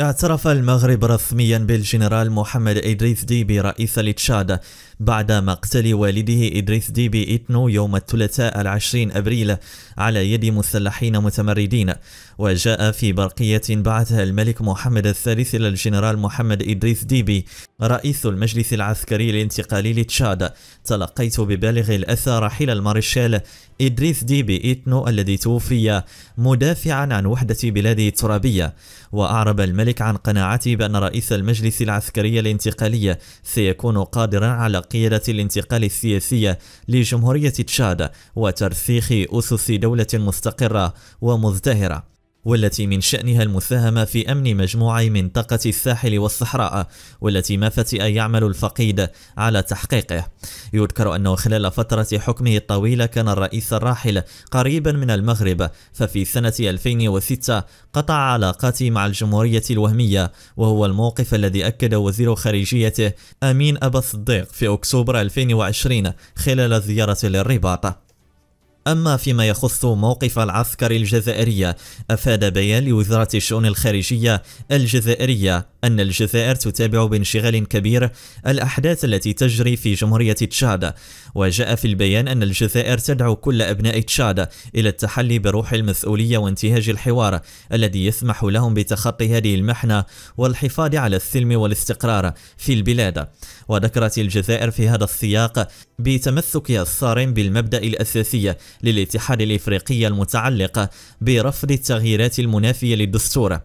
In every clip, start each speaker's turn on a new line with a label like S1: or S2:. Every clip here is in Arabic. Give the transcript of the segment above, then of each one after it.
S1: اعترف المغرب رسميا بالجنرال محمد إدريس ديبي رئيس لتشاد بعد مقتل والده إدريس ديبي إتنو يوم الثلاثاء العشرين أبريل على يد مسلحين متمردين وجاء في برقية بعثها الملك محمد الثالث إلى الجنرال محمد إدريس ديبي رئيس المجلس العسكري الانتقالي لتشاد تلقيت ببالغ الأثى رحيل المارشال إدريس ديبي إتنو الذي توفي مدافعا عن وحدة بلاده الترابية وأعرب الملك ذلك عن قناعته بأن رئيس المجلس العسكري الانتقالي سيكون قادرا على قيادة الانتقال السياسي لجمهورية تشاد وترسيخ أسس دولة مستقرة ومزدهرة والتي من شأنها المساهمة في أمن مجموع منطقة الساحل والصحراء والتي ما فتئ يعمل الفقيد على تحقيقه يذكر أنه خلال فترة حكمه الطويلة كان الرئيس الراحل قريبا من المغرب ففي سنة 2006 قطع علاقاته مع الجمهورية الوهمية وهو الموقف الذي أكد وزير خارجيته أمين أبا الصديق في أكتوبر 2020 خلال زيارة للرباط أما فيما يخص موقف العسكر الجزائري أفاد بيان لوزارة الشؤون الخارجية الجزائرية أن الجزائر تتابع بانشغال كبير الأحداث التي تجري في جمهورية تشاد وجاء في البيان أن الجزائر تدعو كل أبناء تشاد إلى التحلي بروح المسؤولية وانتهاج الحوار الذي يسمح لهم بتخطي هذه المحنة والحفاظ على السلم والاستقرار في البلاد وذكرت الجزائر في هذا السياق بتمسكها الصارم بالمبدأ الأساسي للاتحاد الإفريقي المتعلق برفض التغييرات المنافية للدستور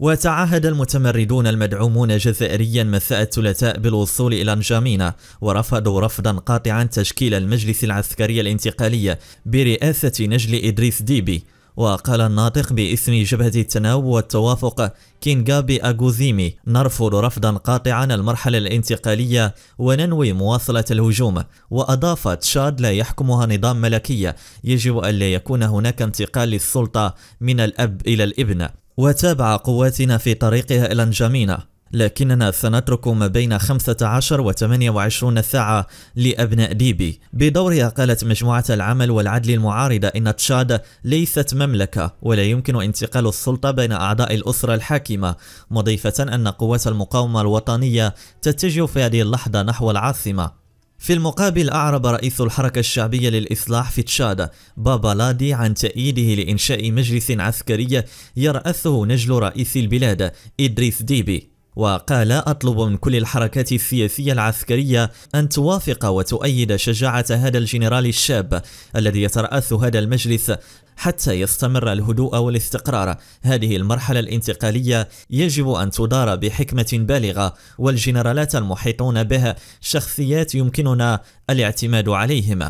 S1: وتعهد المتمردون المدعومون جزائريا مساء الثلاثاء بالوصول إلى نجامينا ورفضوا رفضا قاطعا تشكيل المجلس العسكري الانتقالي برئاسة نجل إدريس ديبي وقال الناطق باسم جبهة التناوب والتوافق كينغابي أغوزيمي نرفض رفضا قاطعا المرحلة الانتقالية وننوي مواصلة الهجوم وأضاف تشاد لا يحكمها نظام ملكي يجب أن لا يكون هناك انتقال للسلطة من الأب إلى الابن وتابع قواتنا في طريقها إلى نجامينا لكننا سنترك ما بين 15 و 28 ساعة لأبناء ديبي بدورها قالت مجموعة العمل والعدل المعارضة إن تشاد ليست مملكة ولا يمكن انتقال السلطة بين أعضاء الأسرة الحاكمة مضيفة أن قوات المقاومة الوطنية تتجه في هذه اللحظة نحو العاصمة في المقابل أعرب رئيس الحركة الشعبية للإصلاح في تشاد بابا لادي عن تأييده لإنشاء مجلس عسكري يرأسه نجل رئيس البلاد إدريس ديبي وقال أطلب من كل الحركات السياسية العسكرية أن توافق وتؤيد شجاعة هذا الجنرال الشاب الذي يترأس هذا المجلس حتى يستمر الهدوء والاستقرار هذه المرحلة الانتقالية يجب أن تدار بحكمة بالغة والجنرالات المحيطون به شخصيات يمكننا الاعتماد عليهم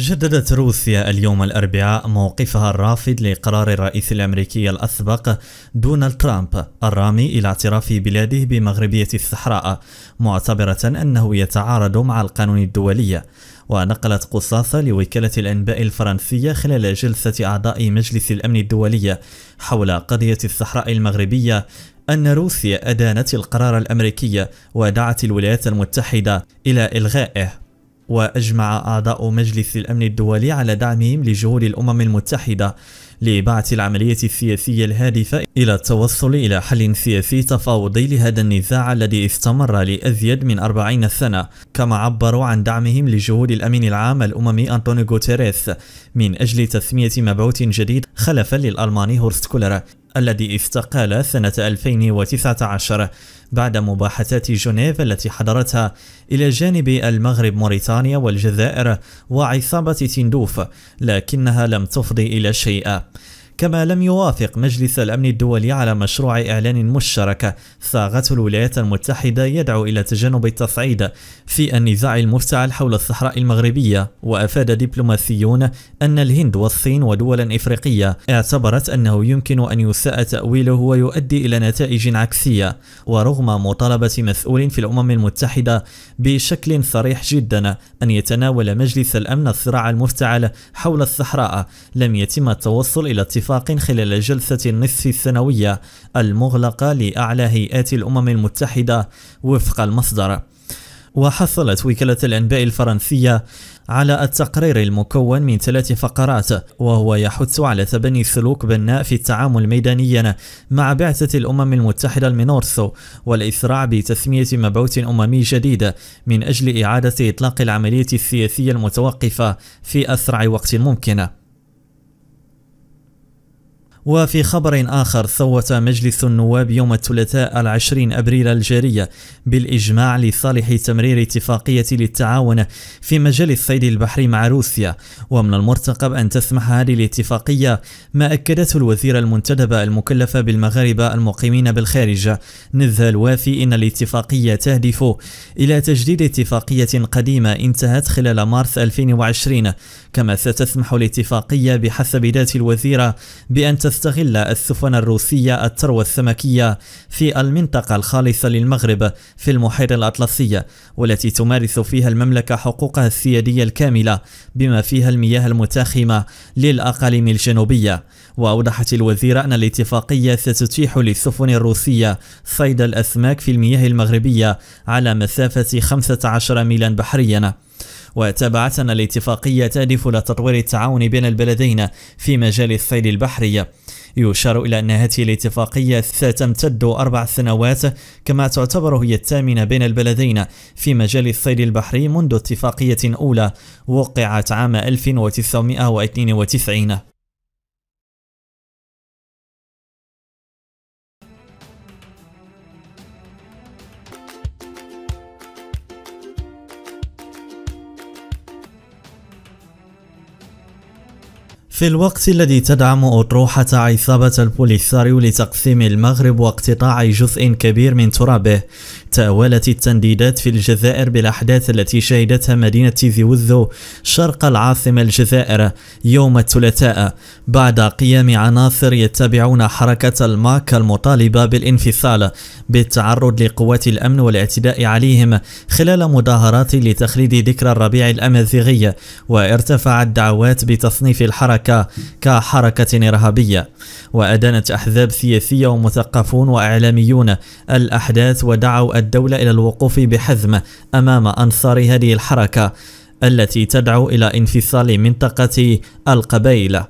S1: جددت روسيا اليوم الأربعاء موقفها الرافض لقرار الرئيس الأمريكي الأسبق دونالد ترامب الرامي إلى اعتراف بلاده بمغربية الصحراء معتبرة أنه يتعارض مع القانون الدولي ونقلت قصاصة لوكالة الأنباء الفرنسية خلال جلسة أعضاء مجلس الأمن الدولي حول قضية الصحراء المغربية أن روسيا أدانت القرار الأمريكي ودعت الولايات المتحدة إلى إلغائه وأجمع أعضاء مجلس الأمن الدولي على دعمهم لجهود الأمم المتحدة لبعث العملية السياسية الهادفة إلى التوصل إلى حل سياسي تفاوضي لهذا النزاع الذي استمر لأزيد من 40 سنة كما عبروا عن دعمهم لجهود الأمين العام الأممي أنطونيو غوتيريس من أجل تسمية مبعوث جديد خلفا للألماني هورست كولر الذي استقال سنة 2019 بعد مباحثات جنيف التي حضرتها إلى جانب المغرب موريتانيا والجزائر وعصابة تندوف لكنها لم تفضي إلى شيء كما لم يوافق مجلس الأمن الدولي على مشروع إعلان مشترك صاغته الولايات المتحدة يدعو إلى تجنب التصعيد في النزاع المفتعل حول الصحراء المغربية وأفاد دبلوماسيون أن الهند والصين ودولا إفريقية اعتبرت أنه يمكن أن يساء تأويله ويؤدي إلى نتائج عكسية ورغم مطالبة مسؤول في الأمم المتحدة بشكل صريح جدا أن يتناول مجلس الأمن الصراع المفتعل حول الصحراء لم يتم التوصل إلى اتفاق اتفاق خلال جلسة النصف السنوية المغلقة لأعلى هيئات الأمم المتحدة وفق المصدر وحصلت وكالة الأنباء الفرنسية على التقرير المكون من ثلاث فقرات وهو يحث على تبني سلوك بناء في التعامل ميدانيا مع بعثة الأمم المتحدة المينورسو والإسراع بتسمية مبعوث أممي جديد من أجل إعادة إطلاق العملية السياسية المتوقفة في أسرع وقت ممكن وفي خبر آخر صوت مجلس النواب يوم الثلاثاء العشرين أبريل الجارية بالإجماع لصالح تمرير اتفاقية للتعاون في مجال الصيد البحري مع روسيا ومن المرتقب أن تسمح هذه الاتفاقية ما أكدته الوزير المنتدبة المكلفة بالمغاربة المقيمين بالخارج نزه الوافي إن الاتفاقية تهدف إلى تجديد اتفاقية قديمة انتهت خلال مارس 2020 كما ستسمح الاتفاقية بحسب ذات الوزيرة بأن تس تستغل السفن الروسية الثروة السمكية في المنطقة الخالصة للمغرب في المحيط الأطلسي والتي تمارس فيها المملكة حقوقها السيادية الكاملة بما فيها المياه المتاخمة للأقاليم الجنوبية وأوضحت الوزيرة أن الاتفاقية ستتيح للسفن الروسية صيد الأسماك في المياه المغربية على مسافة 15 ميلا بحريا أن الاتفاقية تهدف إلى تطوير التعاون بين البلدين في مجال الثيل البحري يشار إلى أن هذه الاتفاقية ستمتد أربع سنوات كما تعتبر هي الثامنة بين البلدين في مجال الصيد البحري منذ اتفاقية أولى وقعت عام 1992 في الوقت الذي تدعم أطروحة عصابة البوليساريو لتقسيم المغرب واقتطاع جزء كبير من ترابه تأولت التنديدات في الجزائر بالأحداث التي شهدتها مدينة تيزيوزو شرق العاصمة الجزائر يوم الثلاثاء بعد قيام عناصر يتبعون حركة الماك المطالبة بالانفصال بالتعرض لقوات الأمن والاعتداء عليهم خلال مظاهرات لتخليد ذكرى الربيع الأمازيغي وارتفعت دعوات بتصنيف الحركة كحركة إرهابية وأدانت أحزاب سياسية ومثقفون وإعلاميون الأحداث ودعوا الدولة إلى الوقوف بحزم أمام أنصار هذه الحركة التي تدعو إلى انفصال منطقة القبائل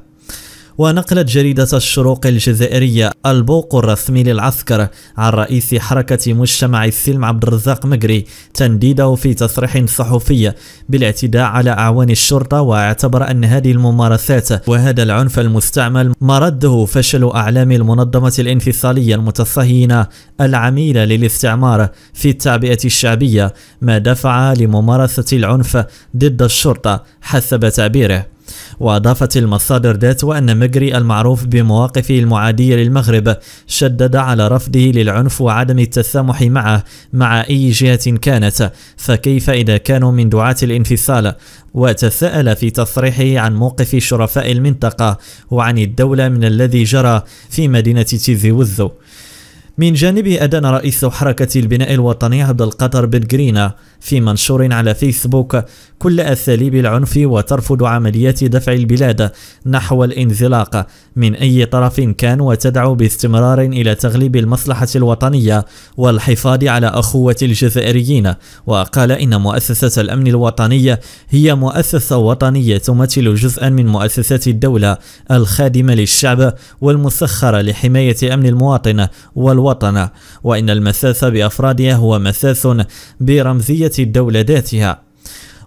S1: ونقلت جريدة الشروق الجزائرية البوق الرسمي للعسكر عن رئيس حركة مجتمع السلم عبد الرزاق مقري تنديده في تصريح صحفي بالاعتداء على أعوان الشرطة واعتبر أن هذه الممارسات وهذا العنف المستعمل مرده فشل أعلام المنظمة الانفصالية المتصهينة العميلة للاستعمار في التعبئة الشعبية ما دفع لممارسة العنف ضد الشرطة حسب تعبيره وأضافت المصادر ذات وأن مجري المعروف بمواقفه المعادية للمغرب شدد على رفضه للعنف وعدم التسامح معه مع أي جهة كانت فكيف إذا كانوا من دعاة الانفصال وتساءل في تصريحه عن موقف شرفاء المنطقة وعن الدولة من الذي جرى في مدينة تيزي وزو من جانبه أدان رئيس حركة البناء الوطني عبد القادر بن جرينا في منشور على فيسبوك كل أساليب العنف وترفض عمليات دفع البلاد نحو الانزلاق من أي طرف كان وتدعو باستمرار إلى تغليب المصلحة الوطنية والحفاظ على أخوة الجزائريين وقال إن مؤسسة الأمن الوطني هي مؤسسة وطنية تمثل جزءا من مؤسسات الدولة الخادمة للشعب والمسخرة لحماية أمن المواطن وال الوطن وإن المثاث بأفرادها هو مثاث برمزية الدولة ذاتها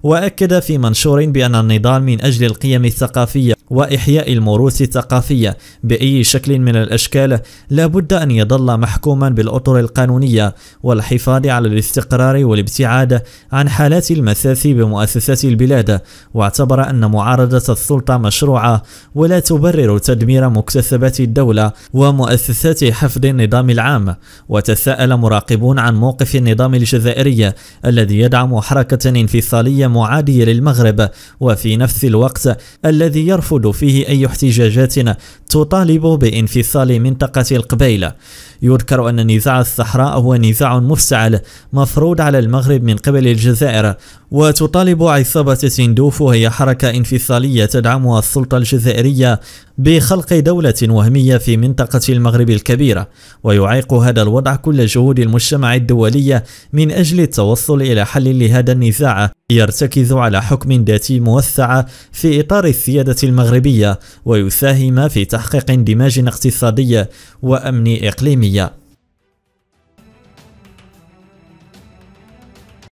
S1: وأكد في منشور بأن النضال من أجل القيم الثقافية وإحياء الموروث الثقافية بأي شكل من الأشكال لا بد أن يظل محكوما بالأطر القانونية والحفاظ على الاستقرار والابتعاد عن حالات المساس بمؤسسات البلاد واعتبر أن معارضة السلطة مشروعة ولا تبرر تدمير مكتسبات الدولة ومؤسسات حفظ النظام العام وتساءل مراقبون عن موقف النظام الجزائري الذي يدعم حركة انفصالية معادي للمغرب وفي نفس الوقت الذي يرفض فيه أي احتجاجات تطالب بانفصال منطقة القبيلة يذكر أن نزاع الصحراء هو نزاع مفتعل مفروض على المغرب من قبل الجزائر وتطالب عصابة سندوف وهي حركة انفصالية تدعمها السلطة الجزائرية بخلق دولة وهمية في منطقة المغرب الكبيرة ويعيق هذا الوضع كل جهود المجتمع الدولية من أجل التوصل إلى حل لهذا النزاع يرتكز على حكم ذاتي موسع في إطار السيادة المغربية ويساهم في تحقيق اندماج اقتصادي وأمن إقليمي